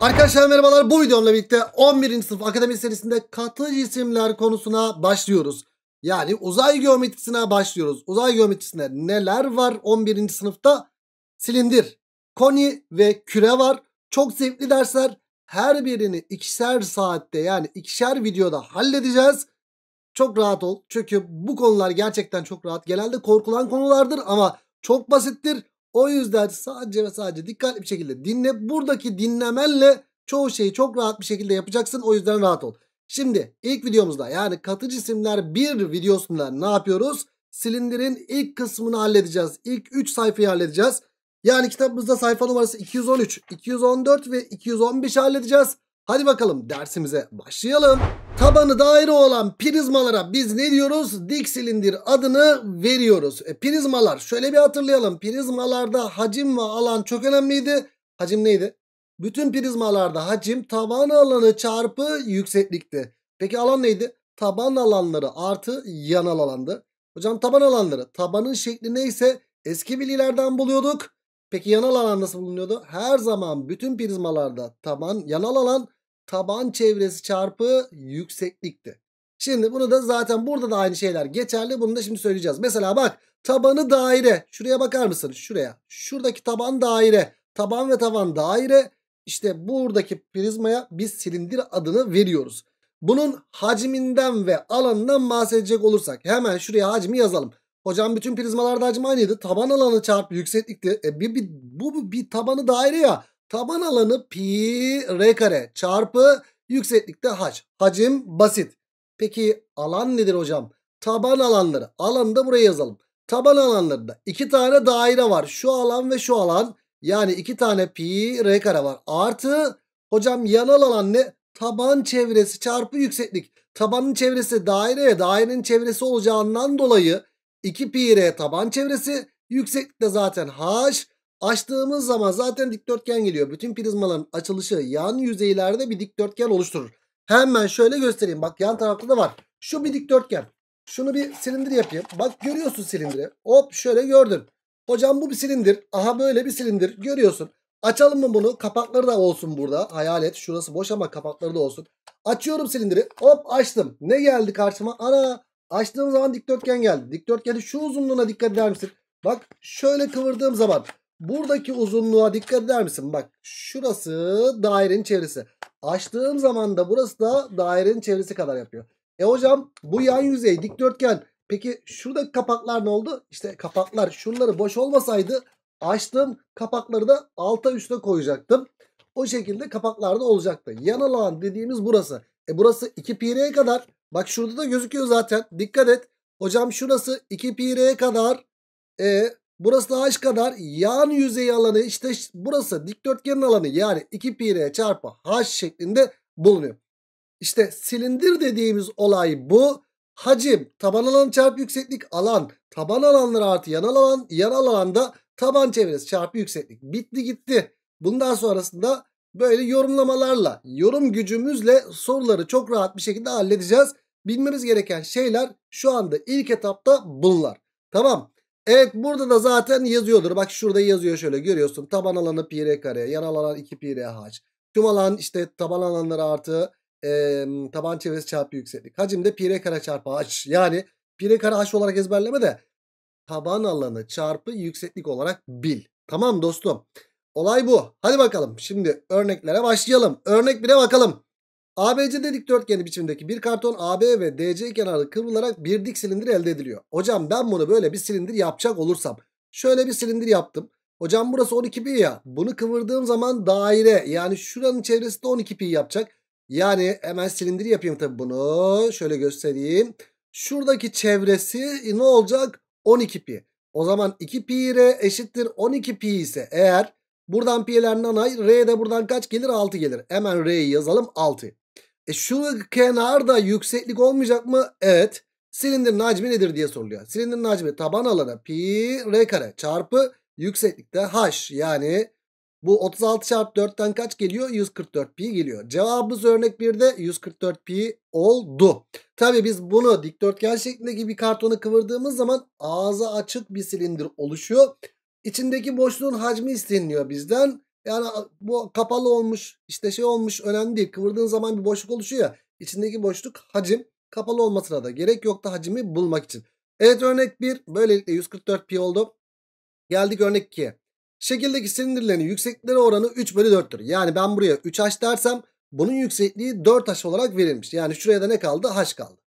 Arkadaşlar merhabalar bu videomla birlikte 11. sınıf akademi serisinde katı cisimler konusuna başlıyoruz. Yani uzay geometrisine başlıyoruz. Uzay geometrisinde neler var 11. sınıfta? Silindir, koni ve küre var. Çok zevkli dersler. Her birini ikişer saatte yani ikişer videoda halledeceğiz. Çok rahat ol çünkü bu konular gerçekten çok rahat. Genelde korkulan konulardır ama çok basittir. O yüzden sadece ve sadece dikkatli bir şekilde dinle. Buradaki dinlemenle çoğu şeyi çok rahat bir şekilde yapacaksın. O yüzden rahat ol. Şimdi ilk videomuzda yani katı cisimler 1 videosunda ne yapıyoruz? Silindirin ilk kısmını halledeceğiz. İlk 3 sayfayı halledeceğiz. Yani kitabımızda sayfa numarası 213, 214 ve 215 halledeceğiz. Hadi bakalım dersimize başlayalım. Tabanı daire olan prizmalara biz ne diyoruz? Dik silindir adını veriyoruz. E, prizmalar şöyle bir hatırlayalım. Prizmalarda hacim ve alan çok önemliydi. Hacim neydi? Bütün prizmalarda hacim taban alanı çarpı yükseklikti. Peki alan neydi? Taban alanları artı yanal alandı. Hocam taban alanları tabanın şekli neyse eski bilgilerden buluyorduk. Peki yanal alan nasıl bulunuyordu? Her zaman bütün prizmalarda taban yanal alan taban çevresi çarpı yükseklikti. Şimdi bunu da zaten burada da aynı şeyler geçerli. Bunu da şimdi söyleyeceğiz. Mesela bak tabanı daire. Şuraya bakar mısın? Şuraya. Şuradaki taban daire. Taban ve tavan daire. İşte buradaki prizmaya biz silindir adını veriyoruz. Bunun hacminden ve alanından bahsedecek olursak hemen şuraya hacmi yazalım. Hocam bütün prizmalarda hacim aynıydı. Taban alanı çarpı yükseklikti. E, bir, bir, bu bir tabanı daire ya. Taban alanı pi r kare çarpı yükseklikte h. Hacim basit. Peki alan nedir hocam? Taban alanları. Alanı da buraya yazalım. Taban alanlarında iki tane daire var. Şu alan ve şu alan. Yani iki tane pi r kare var. Artı hocam yanal alan ne? Taban çevresi çarpı yükseklik. Tabanın çevresi daireye, dairenin çevresi olacağından dolayı 2 pi r taban çevresi. Yükseklikte zaten h. Açtığımız zaman zaten dikdörtgen geliyor. Bütün prizmaların açılışı yan yüzeylerde bir dikdörtgen oluşturur. Hemen şöyle göstereyim. Bak yan tarafta da var. Şu bir dikdörtgen. Şunu bir silindir yapayım. Bak görüyorsun silindiri. Hop şöyle gördün. Hocam bu bir silindir. Aha böyle bir silindir. Görüyorsun. Açalım mı bunu? Kapakları da olsun burada. Hayal et. Şurası boş ama kapakları da olsun. Açıyorum silindiri. Hop açtım. Ne geldi karşıma? Ana açtığım zaman dikdörtgen geldi. Dikdörtgeni şu uzunluğuna dikkat eder misin? Bak şöyle kıvırdığım zaman Buradaki uzunluğa dikkat eder misin? Bak şurası dairenin çevresi. Açtığım zaman da burası da dairenin çevresi kadar yapıyor. E hocam bu yan yüzey dikdörtgen. Peki şuradaki kapaklar ne oldu? İşte kapaklar şunları boş olmasaydı açtığım kapakları da alta üstte koyacaktım. O şekilde kapaklarda olacaktı. Yan alan dediğimiz burası. E burası 2 pi'ye kadar. Bak şurada da gözüküyor zaten. Dikkat et. Hocam şurası 2 pi'ye kadar. E Burası da h kadar yan yüzey alanı işte burası dikdörtgenin alanı yani 2 pi r çarpı h şeklinde bulunuyor. İşte silindir dediğimiz olay bu. Hacim taban alan çarpı yükseklik alan taban alanları artı yan alan yan alanda taban çevresi çarpı yükseklik bitti gitti. Bundan sonrasında böyle yorumlamalarla yorum gücümüzle soruları çok rahat bir şekilde halledeceğiz. Bilmemiz gereken şeyler şu anda ilk etapta bunlar. Tamam Evet burada da zaten yazıyordur. Bak şurada yazıyor şöyle görüyorsun. Taban alanı pi r kare. Yan alan 2 pi r haç. Tüm alan işte taban alanları artı e, taban çevresi çarpı yükseklik. Hacim de pi r kare çarpı haç. Yani pi r kare haç olarak ezberleme de taban alanı çarpı yükseklik olarak bil. Tamam dostum. Olay bu. Hadi bakalım. Şimdi örneklere başlayalım. Örnek bile bakalım. ABC dikdörtgeni biçimindeki bir karton AB ve DC kenarı kıvrılarak bir dik silindir elde ediliyor. Hocam ben bunu böyle bir silindir yapacak olursam şöyle bir silindir yaptım. Hocam burası 12 pi ya. Bunu kıvırdığım zaman daire yani şuranın çevresi de 12 pi yapacak. Yani hemen silindir yapayım tabi bunu. Şöyle göstereyim. Şuradaki çevresi ne olacak? 12 pi. O zaman 2 pi r eşittir 12 pi ise eğer buradan pi'lerinden ay r de buradan kaç gelir? 6 gelir. Hemen r'yi yazalım 6. E şu kenarda yükseklik olmayacak mı? Evet. Silindirin hacmi nedir diye soruluyor. Silindirin hacmi taban alanı pi r kare çarpı yükseklikte h yani bu 36 çarpı 4'ten kaç geliyor? 144 pi geliyor. Cevabımız örnek 1'de 144 pi oldu. Tabi biz bunu dikdörtgen şeklindeki bir kartonu kıvırdığımız zaman ağza açık bir silindir oluşuyor. İçindeki boşluğun hacmi isteniliyor bizden. Yani bu kapalı olmuş işte şey olmuş önemli değil. Kıvırdığın zaman bir boşluk oluşuyor ya. İçindeki boşluk hacim. Kapalı olmasına da gerek yok da hacimi bulmak için. Evet örnek 1 böylelikle 144 pi oldu. Geldik örnek 2'ye. Şekildeki silindirlerin yükseklikleri oranı 3 bölü 4'tür. Yani ben buraya 3h dersem bunun yüksekliği 4h olarak verilmiş. Yani şuraya da ne kaldı? h kaldı.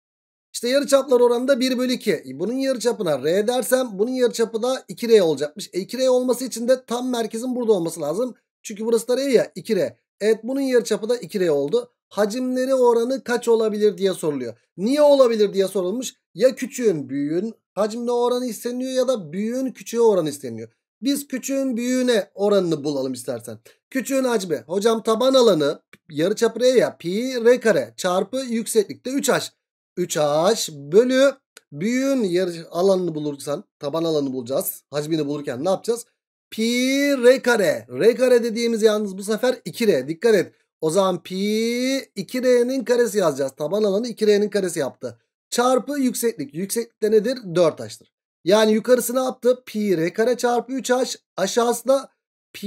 İşte yarıçaplar oranı da 1 bölü 2. E, bunun yarıçapına r dersem bunun yarıçapı da 2r olacakmış. E 2r olması için de tam merkezin burada olması lazım. Çünkü burası da R ya 2R. Evet bunun yarıçapı da 2R oldu. Hacimleri oranı kaç olabilir diye soruluyor. Niye olabilir diye sorulmuş. Ya küçüğün büyüğün hacimle oranı isteniyor ya da büyüğün küçüğe oranı isteniyor. Biz küçüğün büyüğüne oranını bulalım istersen. Küçüğün hacmi. Hocam taban alanı yarıçapı R ya pi R kare çarpı yükseklikte 3H. 3H bölü büyüğün yarı alanını bulursan taban alanını bulacağız. Hacmini bulurken ne yapacağız? pi r kare. R kare dediğimiz yalnız bu sefer 2r. Dikkat et. O zaman pi 2r'nin karesi yazacağız. Taban alanı 2r'nin karesi yaptı. Çarpı yükseklik. Yükseklik nedir? 4h'tır. Yani yukarısı ne yaptı? Pi r kare çarpı 3h. Aşağısı da pi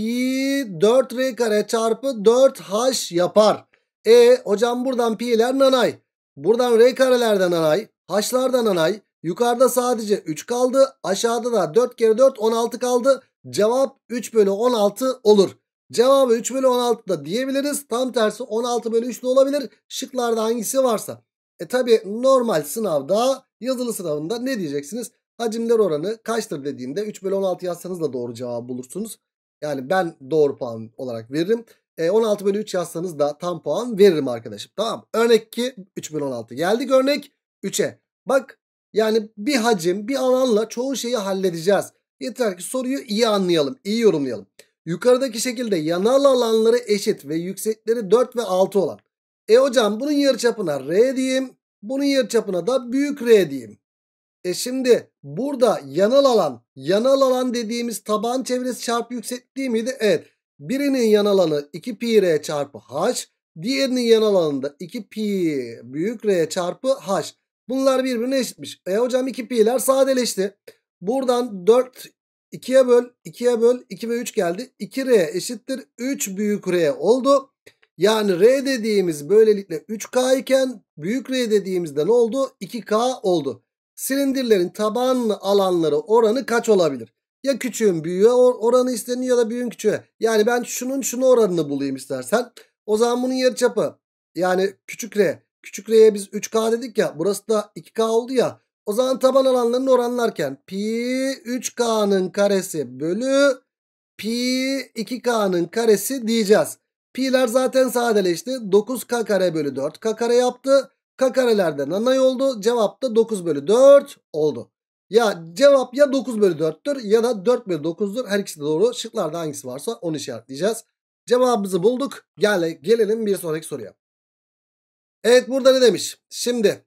4r kare çarpı 4h yapar. E hocam buradan pi'ler nanay. Buradan r karelerden nanay. H'lardan nanay. Yukarıda sadece 3 kaldı. Aşağıda da 4 kere 4 16 kaldı. Cevap 3 bölü 16 olur. Cevabı 3 bölü 16 da diyebiliriz. Tam tersi 16 bölü 3 de olabilir. Şıklarda hangisi varsa. E tabi normal sınavda yazılı sınavında ne diyeceksiniz? Hacimler oranı kaçtır dediğimde 3 bölü 16 yazsanız da doğru cevabı bulursunuz. Yani ben doğru puan olarak veririm. E, 16 bölü 3 yazsanız da tam puan veririm arkadaşım. Tamam. Örnek 2 3 bölü 16. Geldik örnek 3'e. Bak yani bir hacim bir alanla çoğu şeyi halledeceğiz. Yeter ki soruyu iyi anlayalım, iyi yorumlayalım. Yukarıdaki şekilde yanal alanları eşit ve yüksekleri 4 ve 6 olan. E hocam bunun yarıçapına R diyeyim. Bunun yarıçapına da büyük R diyeyim. E şimdi burada yanal alan, yanal alan dediğimiz taban çevresi çarpı yüksekliği miydi? Evet. Birinin yanal alanı 2 pi R çarpı H. Diğerinin yanal alanı da 2 pi büyük R çarpı H. Bunlar birbirine eşitmiş. E hocam 2 pi'ler sadeleşti. Buradan 4 2'ye böl 2'ye böl 2 ve 3 geldi. 2R eşittir 3 büyük R oldu. Yani R dediğimiz böylelikle 3K iken büyük R dediğimizde ne oldu? 2K oldu. Silindirlerin taban alanları oranı kaç olabilir? Ya küçüğün büyüğü oranı isteniyor ya da büyüğün küçüğü Yani ben şunun şunu oranını bulayım istersen. O zaman bunun yarıçapı yani küçük R. Küçük R'ye biz 3K dedik ya burası da 2K oldu ya. O zaman taban alanlarını oranlarken pi 3k'nın karesi bölü pi 2k'nın karesi diyeceğiz. Pi'ler zaten sadeleşti. 9k kare bölü 4k kare yaptı. K karelerden anay oldu. Cevap da 9 bölü 4 oldu. Ya cevap ya 9 bölü 4'tür ya da 4 bölü 9'dur. Her ikisi de doğru. Şıklarda hangisi varsa onu işaretleyeceğiz. Cevabımızı bulduk. Gel, gelelim bir sonraki soruya. Evet burada ne demiş? Şimdi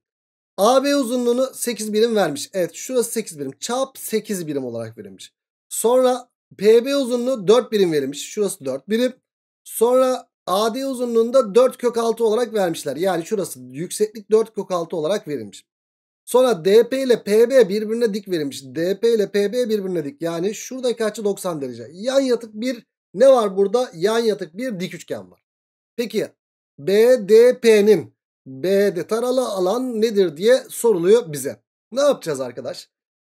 AB uzunluğunu 8 birim vermiş. Evet şurası 8 birim. Çap 8 birim olarak verilmiş. Sonra PB uzunluğu 4 birim verilmiş. Şurası 4 birim. Sonra AD uzunluğunda 4 kök 6 olarak vermişler. Yani şurası yükseklik 4 kök 6 olarak verilmiş. Sonra DP ile PB birbirine dik verilmiş. DP ile PB birbirine dik. Yani şuradaki açı 90 derece. Yan yatık bir ne var burada? Yan yatık bir dik üçgen var. Peki BDP'nin B'de taralı alan nedir diye soruluyor bize. Ne yapacağız arkadaş?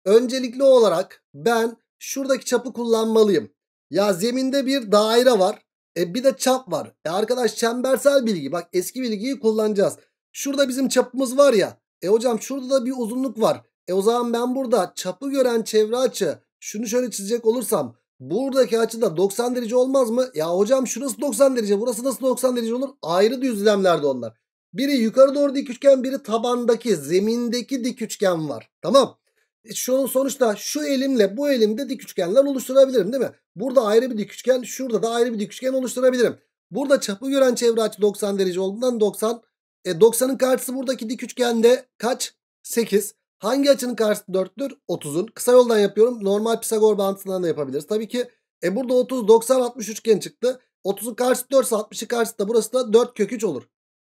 Öncelikli olarak ben şuradaki çapı kullanmalıyım. Ya zeminde bir daire var. E bir de çap var. E arkadaş çembersel bilgi. Bak eski bilgiyi kullanacağız. Şurada bizim çapımız var ya. E hocam şurada da bir uzunluk var. E o zaman ben burada çapı gören çevre açı şunu şöyle çizecek olursam buradaki açı da 90 derece olmaz mı? Ya hocam şurası 90 derece burası nasıl 90 derece olur? Ayrı düzlemlerde onlar. Biri yukarı doğru dik üçgen, biri tabandaki, zemindeki dik üçgen var. Tamam. E, şu sonuçta şu elimle bu elimde dik üçgenler oluşturabilirim değil mi? Burada ayrı bir dik üçgen, şurada da ayrı bir dik üçgen oluşturabilirim. Burada çapı gören çevre açı 90 derece olduğundan 90. E 90'ın karşısı buradaki dik üçgende kaç? 8. Hangi açının karşısı 4'tür? 30'un. Kısa yoldan yapıyorum. Normal Pisagor bağıntısından da yapabiliriz. Tabii ki e burada 30, 90, 60 üçgen çıktı. 30'un karşısı 4 ise 60'ın karşısı da burası da 4 kök 3 olur.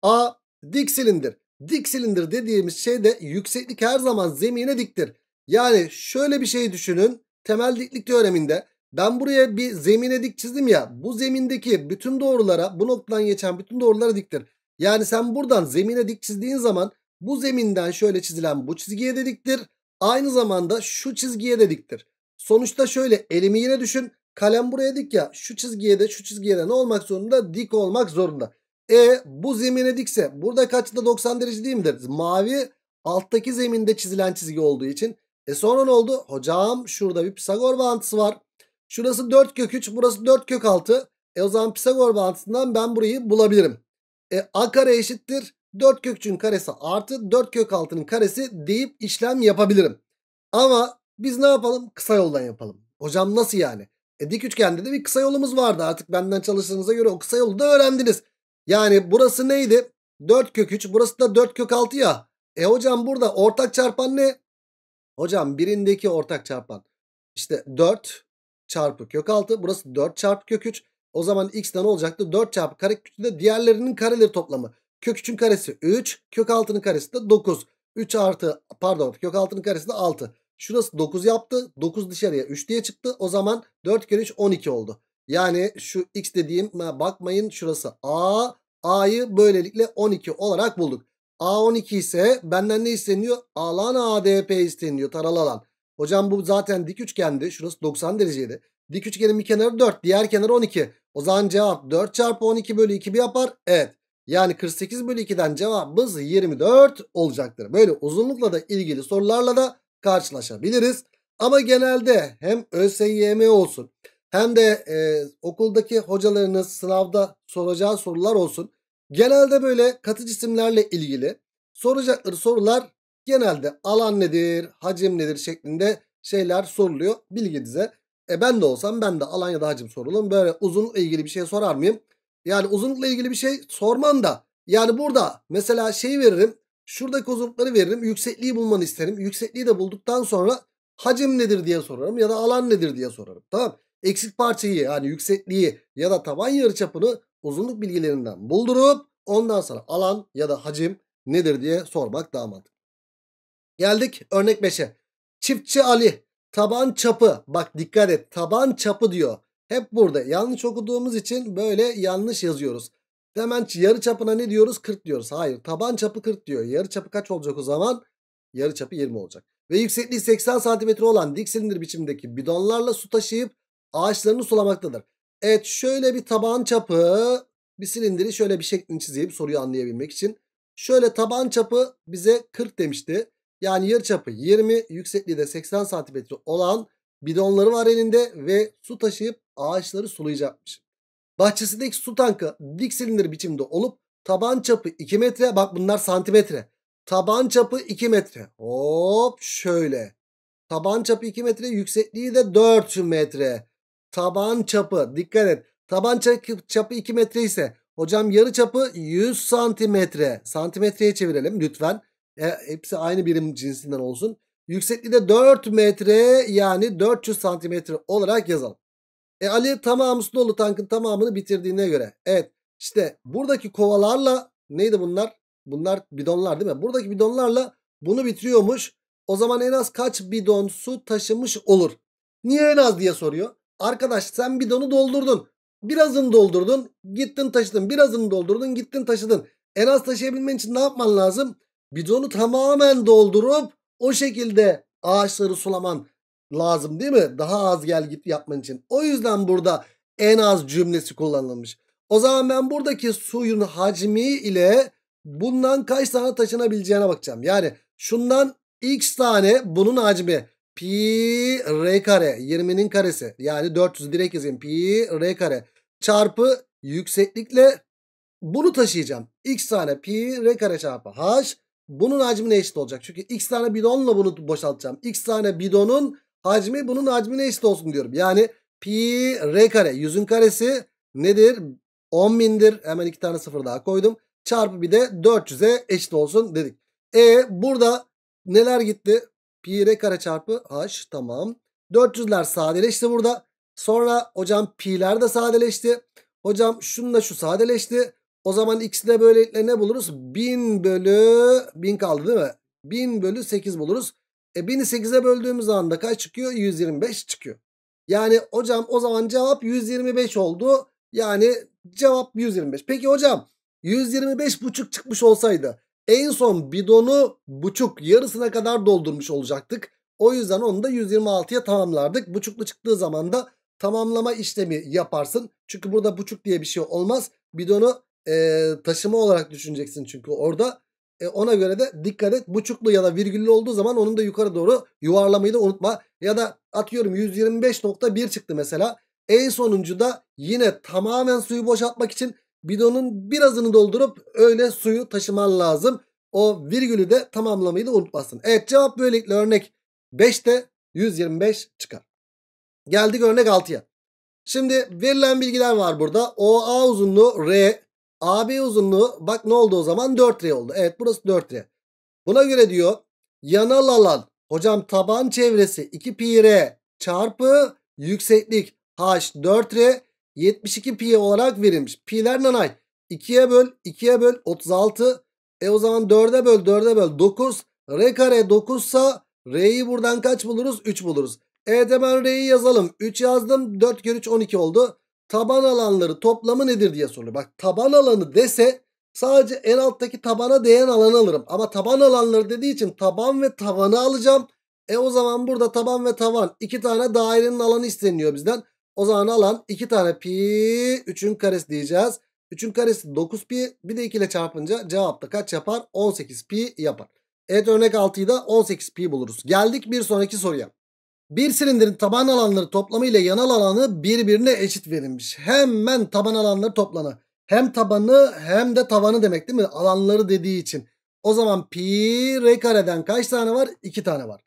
A Dik silindir. Dik silindir dediğimiz şeyde yükseklik her zaman zemine diktir. Yani şöyle bir şey düşünün. Temel diklik teoreminde ben buraya bir zemine dik çizdim ya. Bu zemindeki bütün doğrulara bu noktadan geçen bütün doğrulara diktir. Yani sen buradan zemine dik çizdiğin zaman bu zeminden şöyle çizilen bu çizgiye de diktir. Aynı zamanda şu çizgiye de diktir. Sonuçta şöyle elimi yine düşün. Kalem buraya dik ya. Şu çizgiye de şu çizgiye de ne olmak zorunda? Dik olmak zorunda. E bu zemine dikse burada kaçta 90 derece değil midir? Mavi alttaki zeminde çizilen çizgi olduğu için. E sonra ne oldu? Hocam şurada bir Pisagor bağıntısı var. Şurası 4 kök 3 burası 4 kök 6. E o zaman Pisagor bağıntısından ben burayı bulabilirim. E a kare eşittir 4 kök 3'ün karesi artı 4 kök 6'nın karesi deyip işlem yapabilirim. Ama biz ne yapalım? Kısa yoldan yapalım. Hocam nasıl yani? E dik üçgende de bir kısa yolumuz vardı artık benden çalıştığınıza göre o kısa yolu da öğrendiniz. Yani burası neydi? 4 kök 3 burası da 4 kök 6 ya. E hocam burada ortak çarpan ne? Hocam birindeki ortak çarpan. İşte 4 çarpı kök 6 burası 4 çarpı kök 3. O zaman x'den olacaktı 4 çarpı kare de diğerlerinin kareleri toplamı. Kök 3'ün karesi 3 kök 6'nın karesi de 9. 3 artı pardon kök 6'nın karesi de 6. Şurası 9 yaptı. 9 dışarıya 3 diye çıktı. O zaman 4 kere 3 12 oldu. Yani şu x dediğim bakmayın şurası a. A'yı böylelikle 12 olarak bulduk. A 12 ise benden ne isteniyor? Alan ADP isteniyor taralı alan. Hocam bu zaten dik üçgendi. Şurası 90 dereceydi. Dik üçgenin bir kenarı 4. Diğer kenarı 12. O zaman cevap 4 çarpı 12 bölü 2 bir yapar. Evet. Yani 48 bölü 2'den cevabımız 24 olacaktır. Böyle uzunlukla da ilgili sorularla da karşılaşabiliriz. Ama genelde hem ÖSYM olsun hem de e, okuldaki hocalarınız sınavda soracağı sorular olsun. Genelde böyle katı cisimlerle ilgili soracakları sorular genelde alan nedir, hacim nedir şeklinde şeyler soruluyor bilginize. E ben de olsam ben de alan ya da hacim sorulum. Böyle uzunlukla ilgili bir şey sorar mıyım? Yani uzunlukla ilgili bir şey sormam da. Yani burada mesela şey veririm. Şuradaki uzunlukları veririm. Yüksekliği bulmanı isterim. Yüksekliği de bulduktan sonra hacim nedir diye sorarım ya da alan nedir diye sorarım. Tamam eksik parçayı yani yüksekliği ya da taban yarıçapını uzunluk bilgilerinden buldurup ondan sonra alan ya da hacim nedir diye sormak daha mantıklı. Geldik örnek 5'e. Çiftçi Ali taban çapı bak dikkat et taban çapı diyor. Hep burada yanlış okuduğumuz için böyle yanlış yazıyoruz. Hemen yarı çapına ne diyoruz? 40 diyoruz. Hayır taban çapı 40 diyor. Yarı çapı kaç olacak o zaman? Yarı çapı 20 olacak. Ve yüksekliği 80 cm olan dik silindir biçimindeki bidonlarla su taşıyıp ağaçlarını sulamaktadır. Evet şöyle bir taban çapı bir silindiri şöyle bir şeklini çizeyim soruyu anlayabilmek için. Şöyle taban çapı bize 40 demişti. Yani yarı çapı 20 yüksekliği de 80 santimetre olan bidonları var elinde ve su taşıyıp ağaçları sulayacakmış. Bahçesindeki su tankı dik silindir biçimde olup taban çapı 2 metre bak bunlar santimetre. Taban çapı 2 metre hop şöyle. Taban çapı 2 metre yüksekliği de 4 metre taban çapı dikkat et. Taban çapı 2 metre ise hocam yarı çapı 100 santimetre. Santimetreye çevirelim lütfen. E, hepsi aynı birim cinsinden olsun. Yüksekliği de 4 metre yani 400 santimetre olarak yazalım. E Ali tamam dolu tankın tamamını bitirdiğine göre. Evet işte buradaki kovalarla neydi bunlar? Bunlar bidonlar değil mi? Buradaki bidonlarla bunu bitiriyormuş. O zaman en az kaç bidon su taşımış olur? Niye en az diye soruyor. Arkadaş sen bidonu doldurdun. Birazını doldurdun. Gittin taşıdın. Birazını doldurdun. Gittin taşıdın. En az taşıyabilmen için ne yapman lazım? Bidonu tamamen doldurup o şekilde ağaçları sulaman lazım değil mi? Daha az gel git yapman için. O yüzden burada en az cümlesi kullanılmış. O zaman ben buradaki suyun hacmi ile bundan kaç tane taşınabileceğine bakacağım. Yani şundan x tane bunun hacmi pi r kare 20'nin karesi yani 400 direkt yazayım pi r kare çarpı yükseklikle bunu taşıyacağım. x tane pi r kare çarpı h bunun hacmine eşit olacak. Çünkü x tane bidonla bunu boşaltacağım. x tane bidonun hacmi bunun hacmine eşit olsun diyorum. Yani pi r kare 100'ün karesi nedir? 10 bindir. Hemen iki tane sıfır daha koydum. Çarpı bir de 400'e eşit olsun dedik. E burada neler gitti? Pi r kare çarpı h tamam. 400'ler sadeleşti burada. Sonra hocam pi'ler de sadeleşti. Hocam şununla şu sadeleşti. O zaman ikisi de böylelikle ne buluruz? 1000 bölü 1000 kaldı değil mi? 1000 bölü 8 buluruz. E 1000'i 8'e böldüğümüz anda kaç çıkıyor? 125 çıkıyor. Yani hocam o zaman cevap 125 oldu. Yani cevap 125. Peki hocam 125 buçuk çıkmış olsaydı en son bidonu buçuk yarısına kadar doldurmuş olacaktık. O yüzden onu da 126'ya tamamlardık. Buçuklu çıktığı zaman da tamamlama işlemi yaparsın. Çünkü burada buçuk diye bir şey olmaz. Bidonu e, taşıma olarak düşüneceksin çünkü orada. E, ona göre de dikkat et. Buçuklu ya da virgüllü olduğu zaman onun da yukarı doğru yuvarlamayı da unutma. Ya da atıyorum 125.1 çıktı mesela. En sonuncu da yine tamamen suyu boşaltmak için bidonun birazını doldurup öyle suyu taşıman lazım. O virgülü de tamamlamayı da unutmasın. Evet cevap böylelikle örnek 5'te 125 çıkar. Geldik örnek 6'ya. Şimdi verilen bilgiler var burada. OA uzunluğu R, AB uzunluğu bak ne oldu o zaman 4R oldu. Evet burası 4R. Buna göre diyor yanal alan hocam taban çevresi 2 pi R çarpı yükseklik H 4R 72 pi olarak verilmiş. Pi'ler nanay. 2'ye böl 2'ye böl 36. E o zaman 4'e böl 4'e böl 9. R kare 9 sa R'yi buradan kaç buluruz? 3 buluruz. Evet hemen R'yi yazalım. 3 yazdım. 4 kere 3 12 oldu. Taban alanları toplamı nedir diye soruyor. Bak taban alanı dese sadece en alttaki tabana değen alanı alırım. Ama taban alanları dediği için taban ve tavanı alacağım. E o zaman burada taban ve tavan iki tane dairenin alanı isteniyor bizden. O zaman alan 2 tane pi 3'ün karesi diyeceğiz. 3'ün karesi 9 pi bir de 2 ile çarpınca cevap da kaç yapar? 18 pi yapar. Evet örnek 6'yı da 18 pi buluruz. Geldik bir sonraki soruya. Bir silindirin taban alanları toplamı ile yanal alanı birbirine eşit verilmiş. Hemen taban alanları toplanı. Hem tabanı hem de tavanı demek değil mi? Alanları dediği için. O zaman pi r kareden kaç tane var? 2 tane var.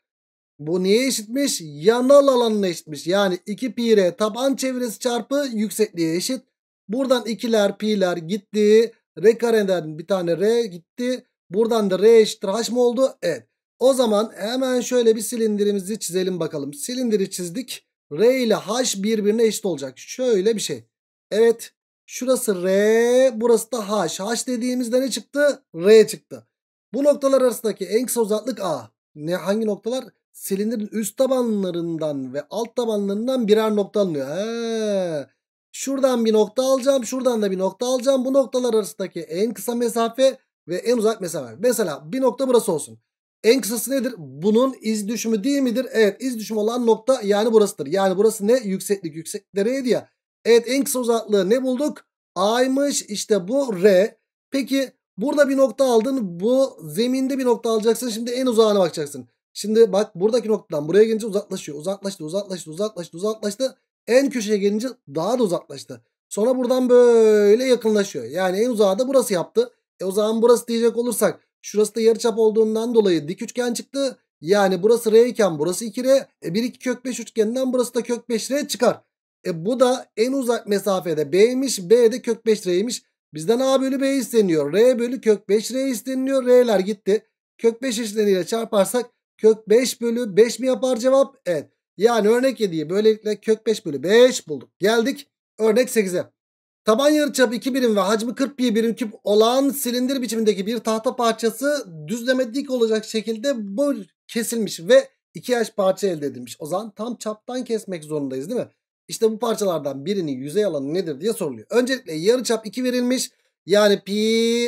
Bu neye eşitmiş? Yanal alanına eşitmiş. Yani 2 pi r taban çevresi çarpı yüksekliğe eşit. Buradan 2'ler pi'ler gitti. R kareden bir tane r gitti. Buradan da r eşittir h mı oldu? Evet. O zaman hemen şöyle bir silindirimizi çizelim bakalım. Silindiri çizdik. R ile H birbirine eşit olacak. Şöyle bir şey. Evet. Şurası R. Burası da H. H dediğimizde ne çıktı? R çıktı. Bu noktalar arasındaki en kısa uzaklık A. Ne, hangi noktalar? silindirin üst tabanlarından ve alt tabanlarından birer nokta alınıyor. He. Şuradan bir nokta alacağım. Şuradan da bir nokta alacağım. Bu noktalar arasındaki en kısa mesafe ve en uzak mesafe. Mesela bir nokta burası olsun. En kısası nedir? Bunun iz düşümü değil midir? Evet iz düşümü olan nokta yani burasıdır. Yani burası ne? Yükseklik. Yükseklik nereydi ya? Evet en kısa uzaklığı ne bulduk? A'ymış işte bu R. Peki burada bir nokta aldın. Bu zeminde bir nokta alacaksın. Şimdi en uzağına bakacaksın. Şimdi bak buradaki noktadan buraya gelince uzaklaşıyor. Uzaklaştı, uzaklaştı, uzaklaştı, uzaklaştı. En köşeye gelince daha da uzaklaştı. Sonra buradan böyle yakınlaşıyor. Yani en uzağı da burası yaptı. E o zaman burası diyecek olursak şurası da yarıçap olduğundan dolayı dik üçgen çıktı. Yani burası R iken burası 2R. E 1 2 kök 5 üçgeninden burası da kök 5R çıkar. E bu da en uzak mesafede B'ymiş. B de kök 5R'ymiş. Bizden A bölü B isteniyor. R bölü kök 5R isteniliyor. R'ler gitti. Kök 5 eşleniyle çarparsak Kök 5 bölü 5 mi yapar cevap? Evet. Yani örnek 7'yi böylelikle kök 5 bölü 5 bulduk. Geldik örnek 8'e. Taban yarıçapı 2 birim ve hacmi 40 pi birim küp olan silindir biçimindeki bir tahta parçası düzleme dik olacak şekilde bir kesilmiş ve 2 yaş parça elde edilmiş. O zaman tam çaptan kesmek zorundayız değil mi? İşte bu parçalardan birinin yüzey alanı nedir diye soruluyor. Öncelikle yarıçap 2 verilmiş. Yani pi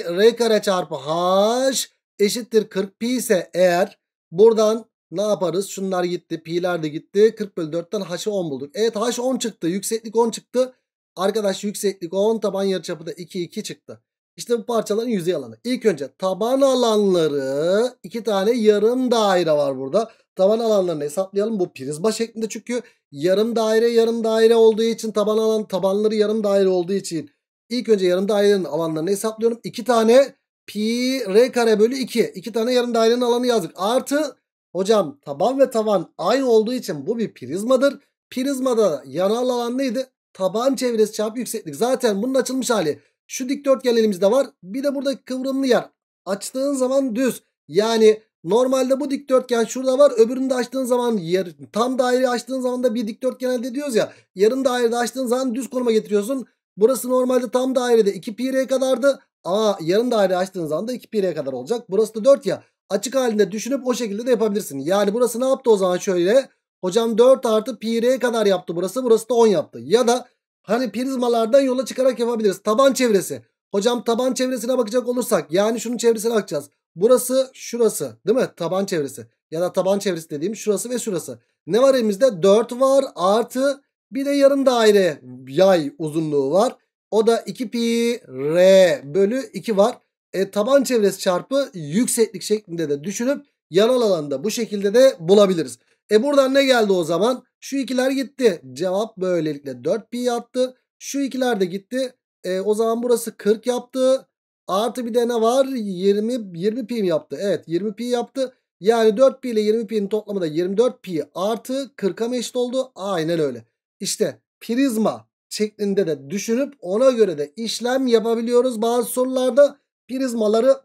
r kare çarpı h eşittir 40 pi ise eğer Buradan ne yaparız? Şunlar gitti. Pi'ler de gitti. 40 bölü 4'ten h'ı 10 bulduk. Evet h 10 çıktı. Yükseklik 10 çıktı. Arkadaş yükseklik 10. Taban yarıçapı da 2 2 çıktı. İşte bu parçaların yüzey alanı. İlk önce taban alanları iki tane yarım daire var burada. Taban alanlarını hesaplayalım. Bu prizma şeklinde çünkü yarım daire yarım daire olduğu için taban alan tabanları yarım daire olduğu için ilk önce yarım dairenin alanlarını hesaplıyorum. İki tane pi r kare bölü 2. İki tane yarım dairenin alanı yazdık. Artı hocam taban ve tavan aynı olduğu için bu bir prizmadır. Prizmada yanal alan neydi? Taban çevresi çarpı yükseklik. Zaten bunun açılmış hali. Şu dikdörtgen elimizde var. Bir de burada kıvrımlı yer. Açtığın zaman düz. Yani normalde bu dikdörtgen şurada var. Öbürünü de açtığın zaman yer, tam daireyi açtığın zaman da bir dikdörtgen elde ediyoruz ya. Yarım dairede açtığın zaman düz konuma getiriyorsun. Burası normalde tam dairede 2 pi r kadardı. A yarım daire açtığınız anda 2 pi'ye kadar olacak. Burası da 4 ya. Açık halinde düşünüp o şekilde de yapabilirsin. Yani burası ne yaptı o zaman şöyle. Hocam 4 artı pi'ye kadar yaptı burası. Burası da 10 yaptı. Ya da hani prizmalardan yola çıkarak yapabiliriz. Taban çevresi. Hocam taban çevresine bakacak olursak yani şunun çevresine bakacağız. Burası şurası değil mi? Taban çevresi. Ya da taban çevresi dediğim şurası ve şurası. Ne var elimizde? 4 var artı bir de yarım daire yay uzunluğu var. O da 2 pi r bölü 2 var. E, taban çevresi çarpı yükseklik şeklinde de düşünüp yanal alanda bu şekilde de bulabiliriz. E buradan ne geldi o zaman? Şu ikiler gitti. Cevap böylelikle 4 pi yaptı. Şu ikiler de gitti. E, o zaman burası 40 yaptı. Artı bir de ne var? 20, 20 pi yaptı? Evet 20 pi yaptı. Yani 4 pi ile 20 pi'nin toplamı da 24 pi artı 40'a eşit oldu? Aynen öyle. İşte prizma şeklinde de düşünüp ona göre de işlem yapabiliyoruz. Bazı sorularda prizmaları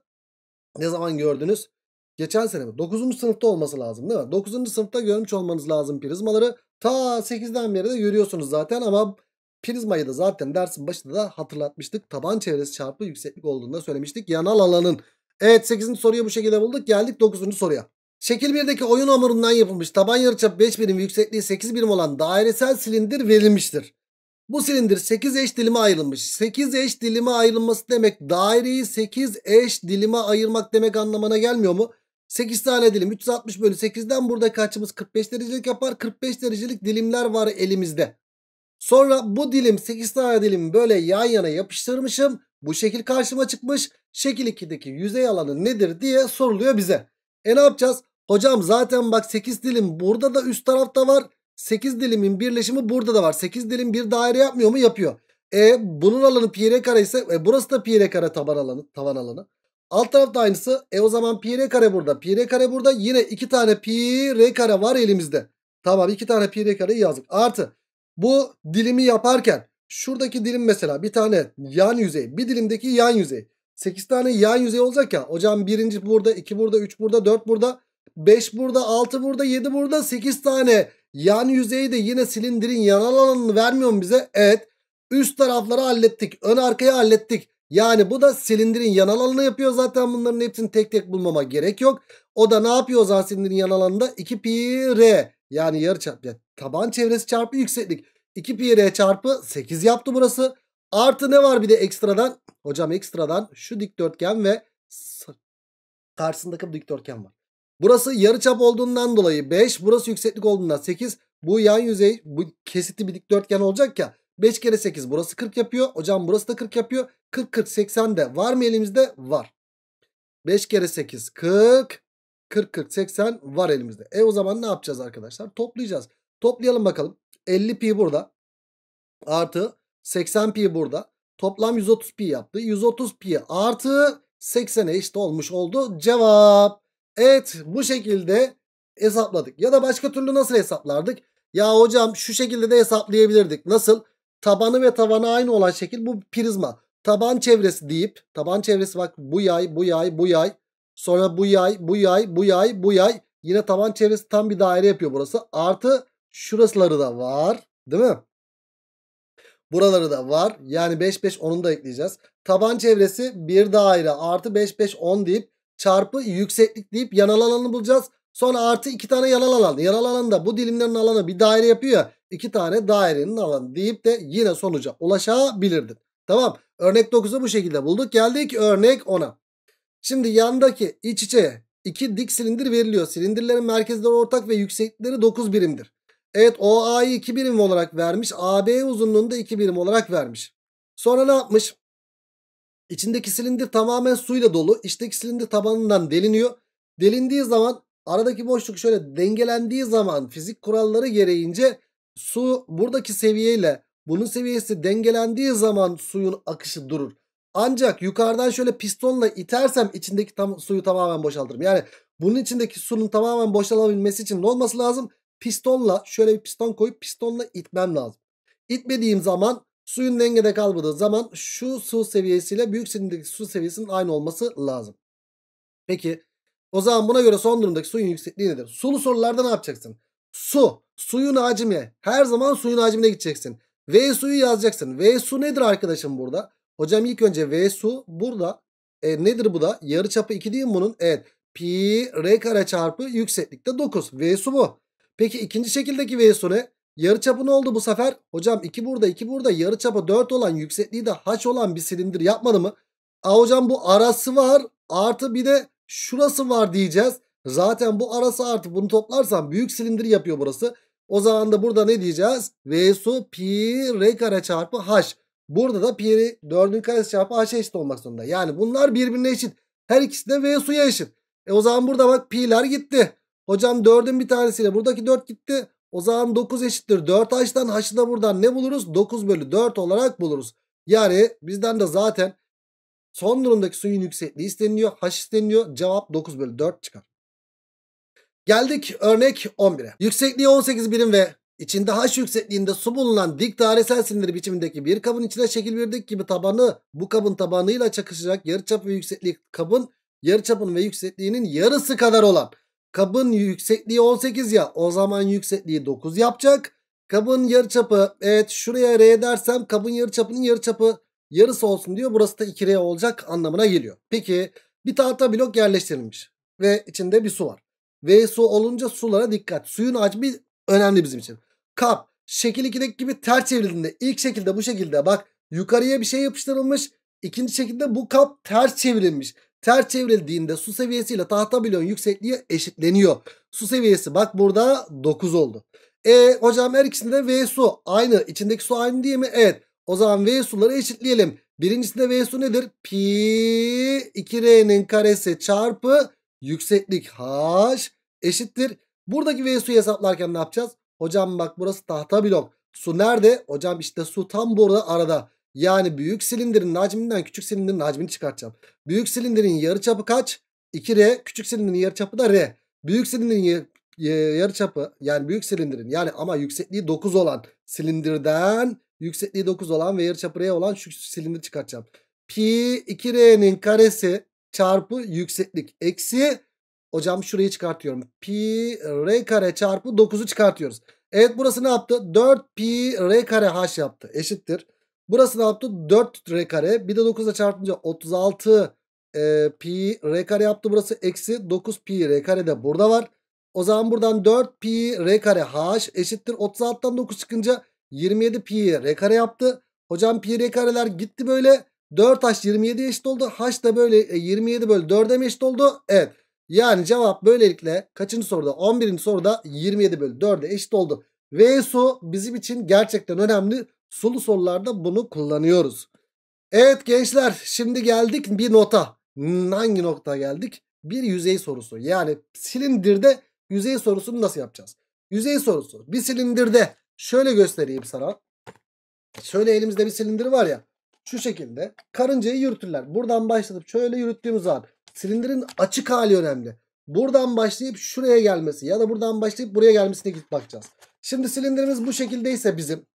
ne zaman gördünüz? Geçen sene mi? 9. sınıfta olması lazım değil mi? 9. sınıfta görmüş olmanız lazım prizmaları. Ta 8'den beri de görüyorsunuz zaten ama prizmayı da zaten dersin başında da hatırlatmıştık. Taban çevresi çarpı yükseklik olduğunda söylemiştik. Yanal alanın. Evet 8. soruyu bu şekilde bulduk. Geldik 9. soruya. Şekil 1'deki oyun hamurundan yapılmış taban yarıçap 5 birim yüksekliği 8 birim olan dairesel silindir verilmiştir. Bu silindir 8 eş dilime ayrılmış. 8 eş dilime ayrılması demek daireyi 8 eş dilime ayırmak demek anlamına gelmiyor mu? 8 tane dilim 360 bölü 8'den burada kaçımız 45 derecelik yapar. 45 derecelik dilimler var elimizde. Sonra bu dilim 8 tane dilim böyle yan yana yapıştırmışım. Bu şekil karşıma çıkmış. Şekil 2'deki yüzey alanı nedir diye soruluyor bize. E ne yapacağız? Hocam zaten bak 8 dilim burada da üst tarafta var. 8 dilimin birleşimi burada da var. 8 dilim bir daire yapmıyor mu? Yapıyor. E bunun alanı pi r kare ise e, burası da pi r kare taban alanı, tavan alanı. Alt tarafta aynısı. E o zaman pi r kare burada. Pi r kare burada. Yine iki tane pi r kare var elimizde. Tamam iki tane pi r kareyi yazdık. Artı bu dilimi yaparken şuradaki dilim mesela bir tane yan yüzey. Bir dilimdeki yan yüzey. 8 tane yan yüzey olacak ya. Hocam birinci burada, iki burada, üç burada, dört burada. 5 burada 6 burada 7 burada 8 tane. Yan yüzeyi de yine silindirin yan alanını vermiyor mu bize? Evet. Üst tarafları hallettik. Ön arkayı hallettik. Yani bu da silindirin yan alanını yapıyor. Zaten bunların hepsini tek tek bulmama gerek yok. O da ne yapıyor o zaman silindirin yan alanında? 2 pi r yani yarı çarpı yani taban çevresi çarpı yükseklik. 2 pi r çarpı 8 yaptı burası. Artı ne var bir de ekstradan? Hocam ekstradan şu dikdörtgen ve karşısındaki dikdörtgen var. Burası yarıçap olduğundan dolayı 5. Burası yükseklik olduğundan 8. Bu yan yüzey bu kesitli bir dikdörtgen olacak ya. 5 kere 8 burası 40 yapıyor. Hocam burası da 40 yapıyor. 40 40 80 de var mı elimizde? Var. 5 kere 8 40. 40 40 80 var elimizde. E o zaman ne yapacağız arkadaşlar? Toplayacağız. Toplayalım bakalım. 50 pi burada. Artı 80 pi burada. Toplam 130 pi yaptı. 130 pi artı 80'e eşit olmuş oldu. Cevap. Evet bu şekilde hesapladık. Ya da başka türlü nasıl hesaplardık? Ya hocam şu şekilde de hesaplayabilirdik. Nasıl? Tabanı ve tavanı aynı olan şekil bu prizma. Taban çevresi deyip taban çevresi bak bu yay bu yay bu yay. Sonra bu yay bu yay bu yay bu yay. Yine taban çevresi tam bir daire yapıyor burası. Artı şurasıları da var. Değil mi? Buraları da var. Yani 5 5 10'unu da ekleyeceğiz. Taban çevresi bir daire artı 5 5 10 deyip çarpı yükseklik deyip yanal alanı bulacağız. Sonra artı iki tane yanal alan. Yanal alan da bu dilimlerin alanı bir daire yapıyor ya. İki tane dairenin alanı deyip de yine sonuca ulaşabilirdin. Tamam. Örnek 9'u bu şekilde bulduk. Geldik örnek 10'a. Şimdi yandaki iç içe iki dik silindir veriliyor. Silindirlerin merkezleri ortak ve yükseklikleri 9 birimdir. Evet OA'yı 2 birim olarak vermiş. AB uzunluğunu da 2 birim olarak vermiş. Sonra ne yapmış? İçindeki silindir tamamen suyla dolu. İçteki silindir tabanından deliniyor. Delindiği zaman aradaki boşluk şöyle dengelendiği zaman fizik kuralları gereğince su buradaki seviyeyle bunun seviyesi dengelendiği zaman suyun akışı durur. Ancak yukarıdan şöyle pistonla itersem içindeki tam, suyu tamamen boşaltırım. Yani bunun içindeki suyun tamamen boşalabilmesi için ne olması lazım? Pistonla şöyle bir piston koyup pistonla itmem lazım. İtmediğim zaman Suyun dengede kalmadığı zaman şu su seviyesiyle büyük silindeki su seviyesinin aynı olması lazım. Peki o zaman buna göre son durumdaki suyun yüksekliği nedir? Sulu sorularda ne yapacaksın? Su, suyun hacmi. Her zaman suyun hacmine gideceksin. V suyu yazacaksın. V su nedir arkadaşım burada? Hocam ilk önce V su burada. E, nedir bu da? Yarı çapı 2 değil mi bunun? Evet. Pi R kare çarpı yükseklikte 9. V su bu. Peki ikinci şekildeki V su ne? Yarıçapı ne oldu bu sefer? Hocam 2 burada 2 burada yarıçapı 4 olan yüksekliği de haç olan bir silindir yapmadı mı? A hocam bu arası var artı bir de şurası var diyeceğiz. Zaten bu arası artı bunu toplarsam büyük silindir yapıyor burası. O zaman da burada ne diyeceğiz? V'su pi r kare çarpı h. Burada da pi'ri 4'ün karesi çarpı h'e eşit olmak zorunda. Yani bunlar birbirine eşit. Her ikisi de V'suya eşit. E o zaman burada bak pi'ler gitti. Hocam 4'ün bir tanesiyle buradaki 4 gitti. O zaman 9 eşittir 4H'dan H'ı da buradan ne buluruz? 9 bölü 4 olarak buluruz. Yani bizden de zaten son durumdaki suyun yüksekliği isteniliyor. H isteniliyor. Cevap 9 bölü 4 çıkar. Geldik örnek 11'e. Yüksekliği 18 birim ve içinde H yüksekliğinde su bulunan dik dairesel sinir biçimindeki bir kabın içine şekil verdik gibi tabanı bu kabın tabanıyla çakışacak yarıçap ve yükseklik kabın yarıçapın ve yüksekliğinin yarısı kadar olan Kabın yüksekliği 18 ya. O zaman yüksekliği 9 yapacak. Kabın yarıçapı. Evet şuraya R dersem kabın yarıçapının yarıçapı yarısı olsun diyor. Burası da 2R olacak anlamına geliyor. Peki bir tahta blok yerleştirilmiş. Ve içinde bir su var. Ve su olunca sulara dikkat. Suyun hacmi önemli bizim için. Kap şekil 2'deki gibi ters çevrildiğinde ilk şekilde bu şekilde bak yukarıya bir şey yapıştırılmış. İkinci şekilde bu kap ters çevrilmiş. Ters çevrildiğinde su seviyesiyle tahta bilon yüksekliği eşitleniyor. Su seviyesi bak burada 9 oldu. E hocam her ikisinde V su aynı. içindeki su aynı diye mi? Evet. O zaman V suları eşitleyelim. Birincisinde V su nedir? Pi 2R'nin karesi çarpı yükseklik H eşittir. Buradaki V suyu hesaplarken ne yapacağız? Hocam bak burası tahta blok. Su nerede? Hocam işte su tam burada arada. Yani büyük silindirin hacminden küçük silindirin hacmini çıkartacağım. Büyük silindirin yarıçapı kaç? 2R. Küçük silindirin yarıçapı da R. Büyük silindirin yarıçapı yani büyük silindirin yani ama yüksekliği 9 olan silindirden yüksekliği 9 olan ve yarıçapı R olan şu silindir çıkartacağım. Pi 2R'nin karesi çarpı yükseklik eksi hocam şurayı çıkartıyorum. Pi R kare çarpı 9'u çıkartıyoruz. Evet burası ne yaptı? 4 pi R kare H yaptı. Eşittir. Burası ne yaptı? 4 r kare. Bir de 9 ile çarpınca 36 e, pi r kare yaptı. Burası eksi 9 pi r kare de burada var. O zaman buradan 4 pi r kare h eşittir. 36'dan 9 çıkınca 27 pi r kare yaptı. Hocam pi r kareler gitti böyle. 4 h 27 eşit oldu. H da böyle 27 e, bölü 4'e mi eşit oldu? Evet. Yani cevap böylelikle kaçıncı soruda? 11. soruda 27 bölü 4'e eşit oldu. V V'su bizim için gerçekten önemli. Sulu sorularda bunu kullanıyoruz. Evet gençler şimdi geldik bir nota. Hangi nokta geldik? Bir yüzey sorusu. Yani silindirde yüzey sorusunu nasıl yapacağız? Yüzey sorusu. Bir silindirde şöyle göstereyim sana. Şöyle elimizde bir silindir var ya. Şu şekilde karıncayı yürütürler. Buradan başlatıp şöyle yürüttüğümüz zaman silindirin açık hali önemli. Buradan başlayıp şuraya gelmesi ya da buradan başlayıp buraya gelmesine git bakacağız. Şimdi silindirimiz bu şekildeyse bizim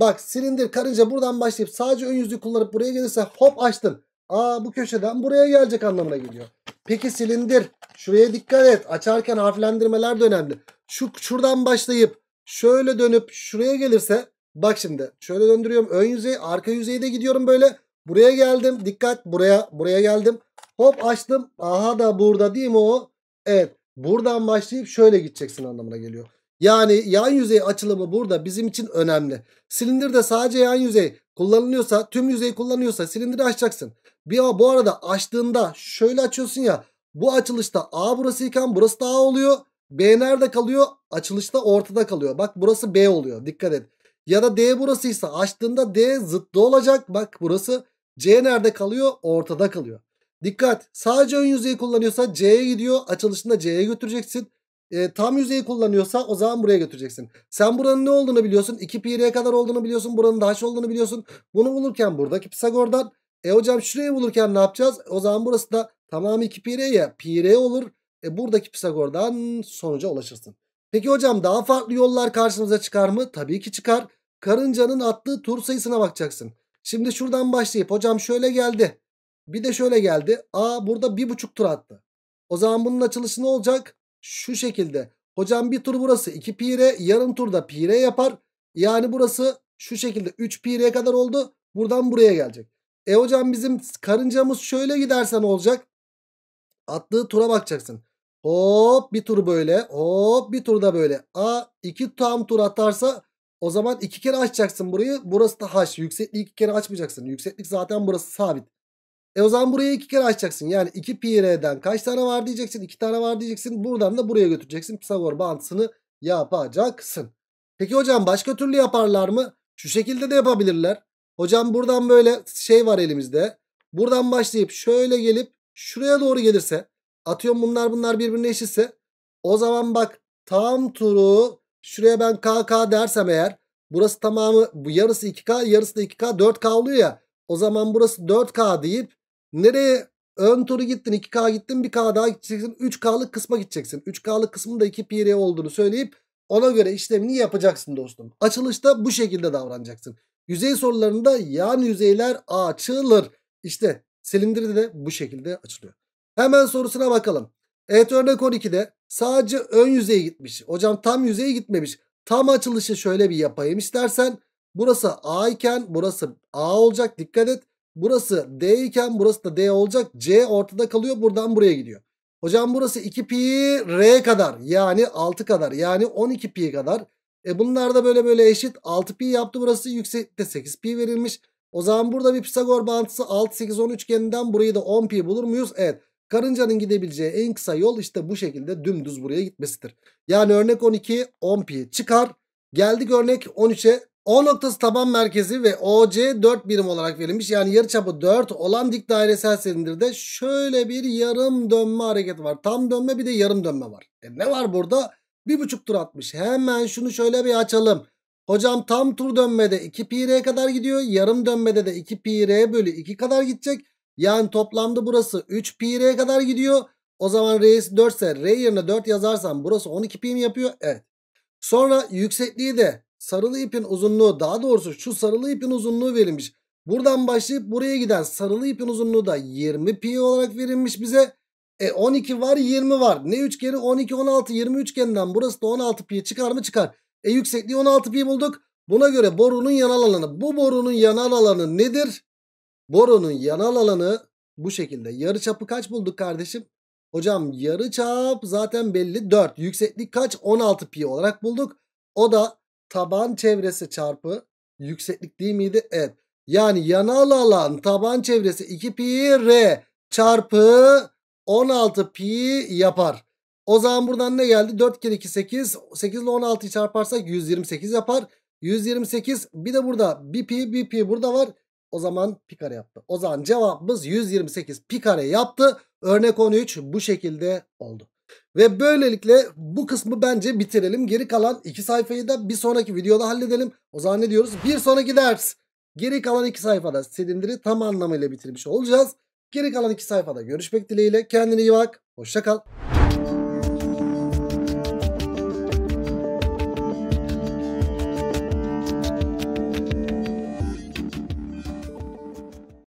Bak silindir karınca buradan başlayıp sadece ön yüzlü kullanıp buraya gelirse hop açtın. Aa bu köşeden buraya gelecek anlamına geliyor. Peki silindir. Şuraya dikkat et. Açarken harflendirmeler de önemli. Şu şuradan başlayıp şöyle dönüp şuraya gelirse bak şimdi şöyle döndürüyorum ön yüzeyi arka yüzeyi de gidiyorum böyle. Buraya geldim. Dikkat buraya buraya geldim. Hop açtım. Aha da burada değil mi o? Evet. Buradan başlayıp şöyle gideceksin anlamına geliyor. Yani yan yüzey açılımı burada bizim için önemli. Silindirde sadece yan yüzey kullanılıyorsa tüm yüzey kullanıyorsa silindiri açacaksın. Bir bu arada açtığında şöyle açıyorsun ya bu açılışta A burası iken burası da A oluyor. B nerede kalıyor? Açılışta ortada kalıyor. Bak burası B oluyor dikkat et. Ya da D burasıysa açtığında D zıttı olacak. Bak burası C nerede kalıyor? Ortada kalıyor. Dikkat sadece ön yüzeyi kullanıyorsa C'ye gidiyor. Açılışında C'ye götüreceksin e, tam yüzeyi kullanıyorsa o zaman buraya götüreceksin. Sen buranın ne olduğunu biliyorsun. 2 pi r'ye kadar olduğunu biliyorsun. Buranın da olduğunu biliyorsun. Bunu bulurken buradaki Pisagor'dan e hocam şurayı bulurken ne yapacağız? O zaman burası da tamamı 2 pi r ya pi r olur. E, buradaki Pisagor'dan sonuca ulaşırsın. Peki hocam daha farklı yollar karşımıza çıkar mı? Tabii ki çıkar. Karıncanın attığı tur sayısına bakacaksın. Şimdi şuradan başlayıp hocam şöyle geldi. Bir de şöyle geldi. Aa burada bir buçuk tur attı. O zaman bunun açılışı ne olacak? şu şekilde. Hocam bir tur burası 2 pi r yarım turda pi r yapar. Yani burası şu şekilde 3 pi r kadar oldu. Buradan buraya gelecek. E hocam bizim karıncamız şöyle gidersen olacak. Attığı tura bakacaksın. Hop bir tur böyle. Hop bir tur da böyle. A iki tam tur atarsa o zaman iki kere açacaksın burayı. Burası da haş, Yüksekliği iki kere açmayacaksın. Yükseklik zaten burası sabit. E o zaman burayı iki kere açacaksın. Yani 2 pi r'den kaç tane var diyeceksin. 2 tane var diyeceksin. Buradan da buraya götüreceksin. Pisagor bağıntısını yapacaksın. Peki hocam başka türlü yaparlar mı? Şu şekilde de yapabilirler. Hocam buradan böyle şey var elimizde. Buradan başlayıp şöyle gelip şuraya doğru gelirse. Atıyorum bunlar bunlar birbirine eşitse. O zaman bak tam turu şuraya ben KK dersem eğer. Burası tamamı bu yarısı 2K yarısı da 2K 4K oluyor ya. O zaman burası 4K deyip Nereye? Ön turu gittin 2K gittin 1K daha gideceksin 3K'lık kısma gideceksin. 3K'lık kısmın da 2 pi e olduğunu söyleyip ona göre işlemini yapacaksın dostum. Açılışta bu şekilde davranacaksın. Yüzey sorularında yan yüzeyler açılır. İşte silindirde de bu şekilde açılıyor. Hemen sorusuna bakalım. Evet örnek 12'de sadece ön yüzeye gitmiş. Hocam tam yüzeye gitmemiş. Tam açılışı şöyle bir yapayım istersen. Burası A iken burası A olacak dikkat et. Burası D iken burası da D olacak. C ortada kalıyor buradan buraya gidiyor. Hocam burası 2 pi R kadar yani 6 kadar yani 12 pi kadar. E bunlar da böyle böyle eşit 6 pi yaptı burası yüksekte 8 pi verilmiş. O zaman burada bir Pisagor bağıntısı 6 8 10 üçgeninden burayı da 10 pi bulur muyuz? Evet. Karıncanın gidebileceği en kısa yol işte bu şekilde dümdüz buraya gitmesidir. Yani örnek 12 10 pi çıkar. Geldik örnek 13'e o noktası taban merkezi ve OC 4 birim olarak verilmiş. Yani yarıçapı 4 olan dik dairesel silindirde şöyle bir yarım dönme hareketi var. Tam dönme bir de yarım dönme var. E ne var burada? Bir buçuk tur atmış. Hemen şunu şöyle bir açalım. Hocam tam tur dönmede 2 pi r kadar gidiyor. Yarım dönmede de 2 pi r bölü 2 kadar gidecek. Yani toplamda burası 3 pi r kadar gidiyor. O zaman r'si 4 ise r yerine 4 yazarsam burası 12 pi mi yapıyor? Evet. Sonra yüksekliği de sarılı ipin uzunluğu daha doğrusu şu sarılı ipin uzunluğu verilmiş. Buradan başlayıp buraya giden sarılı ipin uzunluğu da 20 pi olarak verilmiş bize. E 12 var 20 var. Ne üçgeni 12 16 20 üçgeninden burası da 16 pi çıkar mı çıkar. E yüksekliği 16 pi bulduk. Buna göre borunun yanal alanı. Bu borunun yanal alanı nedir? Borunun yanal alanı bu şekilde. Yarı çapı kaç bulduk kardeşim? Hocam yarı çap zaten belli 4. Yükseklik kaç? 16 pi olarak bulduk. O da taban çevresi çarpı yükseklik değil miydi? Evet. Yani yanal alan taban çevresi 2 pi r çarpı 16 pi yapar. O zaman buradan ne geldi? 4 kere 2 8. 8 ile 16'yı çarparsak 128 yapar. 128 bir de burada bir pi bir pi burada var. O zaman pi kare yaptı. O zaman cevabımız 128 pi kare yaptı. Örnek 13 bu şekilde oldu. Ve böylelikle bu kısmı bence bitirelim. Geri kalan iki sayfayı da bir sonraki videoda halledelim. O zaman ne diyoruz? Bir sonraki ders. Geri kalan iki sayfada silindiri tam anlamıyla bitirmiş olacağız. Geri kalan iki sayfada görüşmek dileğiyle. Kendine iyi bak. Hoşçakal.